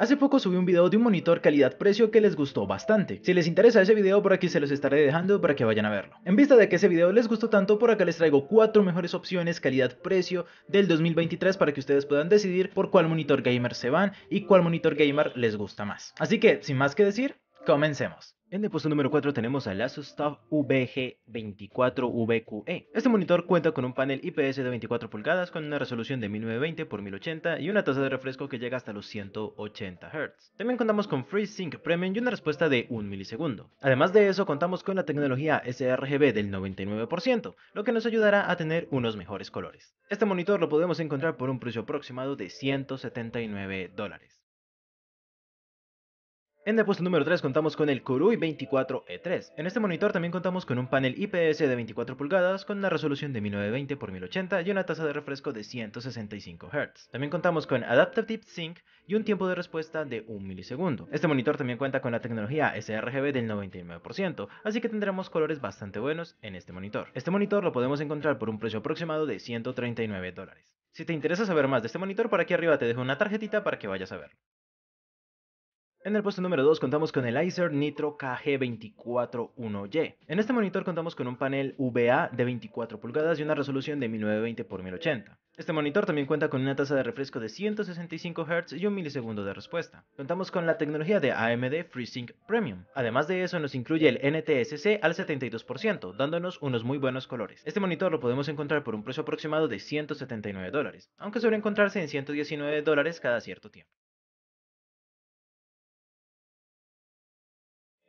Hace poco subí un video de un monitor calidad-precio que les gustó bastante. Si les interesa ese video por aquí se los estaré dejando para que vayan a verlo. En vista de que ese video les gustó tanto por acá les traigo cuatro mejores opciones calidad-precio del 2023 para que ustedes puedan decidir por cuál monitor gamer se van y cuál monitor gamer les gusta más. Así que sin más que decir, comencemos. En el puesto número 4 tenemos al Asus VG24VQE. Este monitor cuenta con un panel IPS de 24 pulgadas con una resolución de 1920x1080 y una tasa de refresco que llega hasta los 180 Hz. También contamos con FreeSync Premium y una respuesta de 1 milisegundo. Además de eso contamos con la tecnología sRGB del 99%, lo que nos ayudará a tener unos mejores colores. Este monitor lo podemos encontrar por un precio aproximado de 179 dólares. En el puesto número 3 contamos con el Kurui 24E3. E en este monitor también contamos con un panel IPS de 24 pulgadas con una resolución de 1920x1080 y una tasa de refresco de 165 Hz. También contamos con Adaptive Sync y un tiempo de respuesta de 1 milisegundo. Este monitor también cuenta con la tecnología sRGB del 99%, así que tendremos colores bastante buenos en este monitor. Este monitor lo podemos encontrar por un precio aproximado de 139 dólares. Si te interesa saber más de este monitor, por aquí arriba te dejo una tarjetita para que vayas a ver. En el puesto número 2 contamos con el Acer Nitro KG241Y. En este monitor contamos con un panel VA de 24 pulgadas y una resolución de 1920x1080. Este monitor también cuenta con una tasa de refresco de 165 Hz y un milisegundo de respuesta. Contamos con la tecnología de AMD FreeSync Premium. Además de eso nos incluye el NTSC al 72%, dándonos unos muy buenos colores. Este monitor lo podemos encontrar por un precio aproximado de 179 dólares, aunque suele encontrarse en 119 dólares cada cierto tiempo.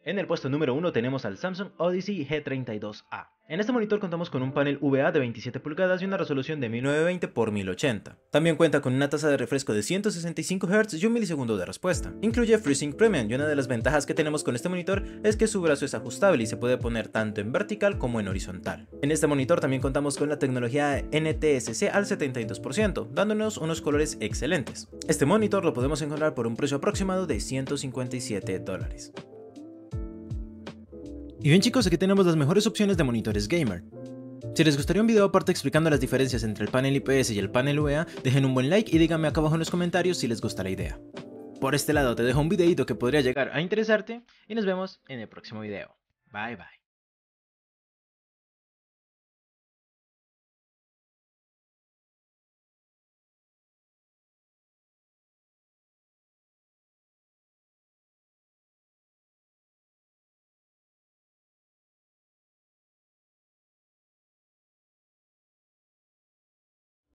En el puesto número 1 tenemos al Samsung Odyssey G32A. En este monitor contamos con un panel VA de 27 pulgadas y una resolución de 1920 x 1080. También cuenta con una tasa de refresco de 165 Hz y un milisegundo de respuesta. Incluye FreeSync Premium y una de las ventajas que tenemos con este monitor es que su brazo es ajustable y se puede poner tanto en vertical como en horizontal. En este monitor también contamos con la tecnología NTSC al 72%, dándonos unos colores excelentes. Este monitor lo podemos encontrar por un precio aproximado de 157 dólares. Y bien chicos, aquí tenemos las mejores opciones de monitores gamer. Si les gustaría un video aparte explicando las diferencias entre el panel IPS y el panel UEA, dejen un buen like y díganme acá abajo en los comentarios si les gusta la idea. Por este lado te dejo un videito que podría llegar a interesarte y nos vemos en el próximo video. Bye bye.